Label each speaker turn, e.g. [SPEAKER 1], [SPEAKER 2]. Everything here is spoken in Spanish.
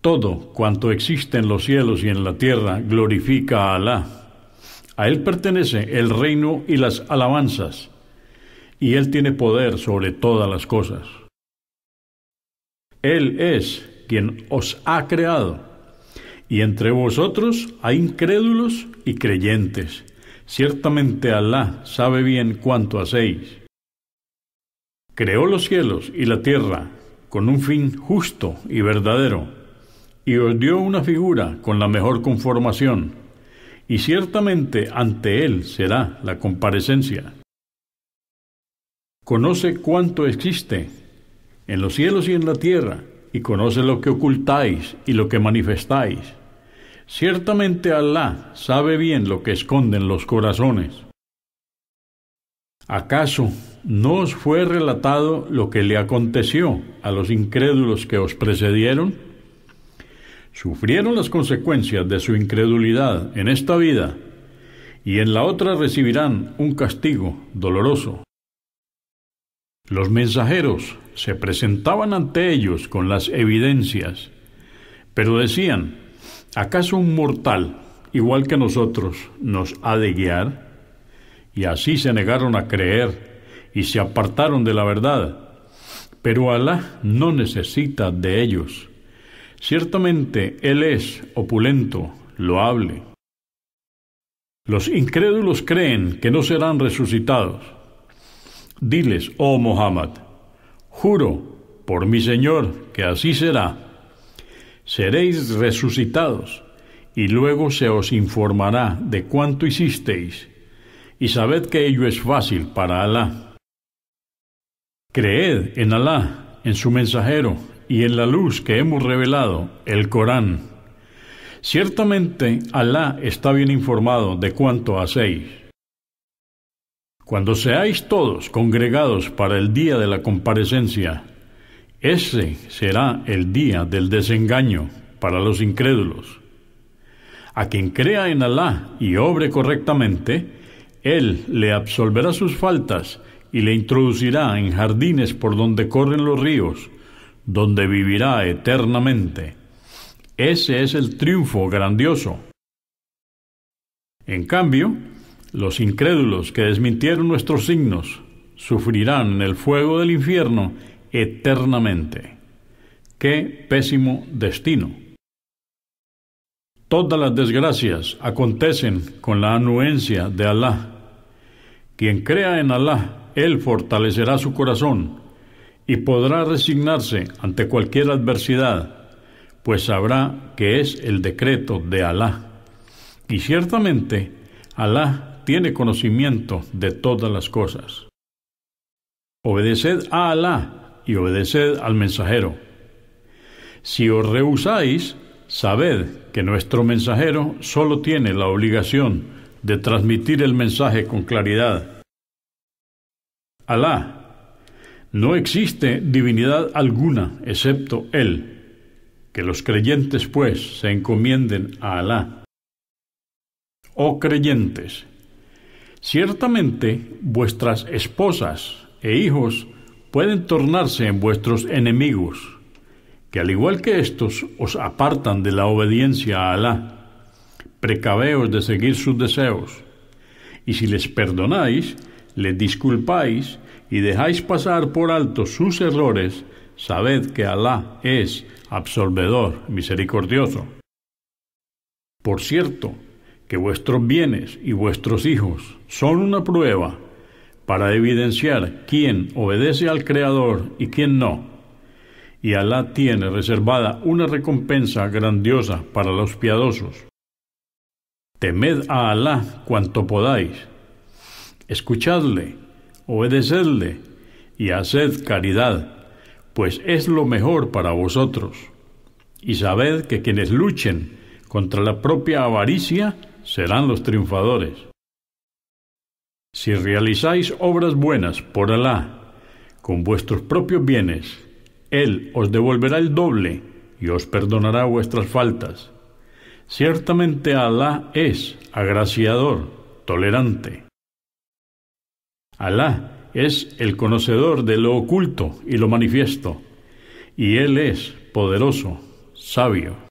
[SPEAKER 1] Todo cuanto existe en los cielos y en la tierra glorifica a Alá. A Él pertenece el reino y las alabanzas, y Él tiene poder sobre todas las cosas. Él es quien os ha creado, y entre vosotros hay incrédulos y creyentes. Ciertamente Alá sabe bien cuánto hacéis. Creó los cielos y la tierra con un fin justo y verdadero, y os dio una figura con la mejor conformación, y ciertamente ante Él será la comparecencia. Conoce cuánto existe en los cielos y en la tierra, y conoce lo que ocultáis y lo que manifestáis Ciertamente Alá sabe bien lo que esconden los corazones. ¿Acaso no os fue relatado lo que le aconteció a los incrédulos que os precedieron? Sufrieron las consecuencias de su incredulidad en esta vida y en la otra recibirán un castigo doloroso. Los mensajeros se presentaban ante ellos con las evidencias, pero decían, ¿Acaso un mortal, igual que nosotros, nos ha de guiar? Y así se negaron a creer y se apartaron de la verdad. Pero Alá no necesita de ellos. Ciertamente Él es opulento, loable. Los incrédulos creen que no serán resucitados. Diles, oh Mohammed, juro por mi Señor que así será seréis resucitados, y luego se os informará de cuánto hicisteis, y sabed que ello es fácil para Alá. Creed en Alá, en su mensajero, y en la luz que hemos revelado, el Corán. Ciertamente Alá está bien informado de cuánto hacéis. Cuando seáis todos congregados para el día de la comparecencia, ese será el día del desengaño para los incrédulos. A quien crea en Alá y obre correctamente, Él le absolverá sus faltas y le introducirá en jardines por donde corren los ríos, donde vivirá eternamente. Ese es el triunfo grandioso. En cambio, los incrédulos que desmintieron nuestros signos sufrirán el fuego del infierno eternamente. ¡Qué pésimo destino! Todas las desgracias acontecen con la anuencia de Alá. Quien crea en Alá, Él fortalecerá su corazón y podrá resignarse ante cualquier adversidad, pues sabrá que es el decreto de Alá. Y ciertamente, Alá tiene conocimiento de todas las cosas. Obedeced a Alá y obedeced al mensajero. Si os rehusáis, sabed que nuestro mensajero solo tiene la obligación de transmitir el mensaje con claridad. Alá, no existe divinidad alguna excepto Él. Que los creyentes, pues, se encomienden a Alá. Oh creyentes, ciertamente vuestras esposas e hijos pueden tornarse en vuestros enemigos, que al igual que estos os apartan de la obediencia a Alá, precaveos de seguir sus deseos. Y si les perdonáis, les disculpáis y dejáis pasar por alto sus errores, sabed que Alá es Absolvedor misericordioso. Por cierto, que vuestros bienes y vuestros hijos son una prueba para evidenciar quién obedece al Creador y quién no. Y Alá tiene reservada una recompensa grandiosa para los piadosos. Temed a Alá cuanto podáis. Escuchadle, obedecedle y haced caridad, pues es lo mejor para vosotros. Y sabed que quienes luchen contra la propia avaricia serán los triunfadores. Si realizáis obras buenas por Alá, con vuestros propios bienes, Él os devolverá el doble y os perdonará vuestras faltas. Ciertamente Alá es agraciador, tolerante. Alá es el conocedor de lo oculto y lo manifiesto, y Él es poderoso, sabio.